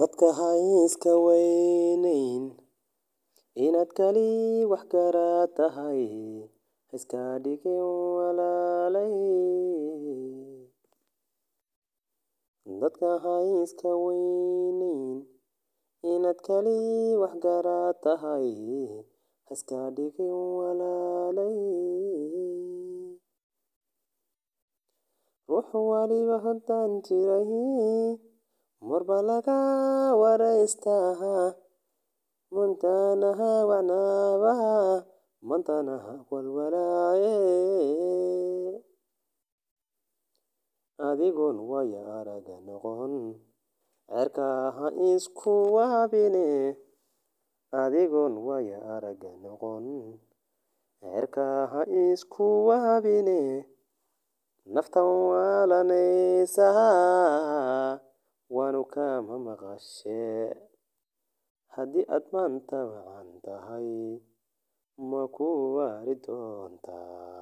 Dadka ha iska weyneyn inaad kali wax karaa tahay, ha iska dhigin walaalay. Dadka ha iska weyneyn inaad kali wax garaa tahay, iska dhigin walaalay. Ruux waliba haddaan jiray morba laga waraystaha muntanaha wacnaabaha mantanaha walwalaaye adigun waya araga noqon ceerkaha isku waabine adigun waya araga noqon ceerkaha isku waabine naftan waalanaysaa maqashee haddii aad maanta wacan tahay ma ku waari doontaa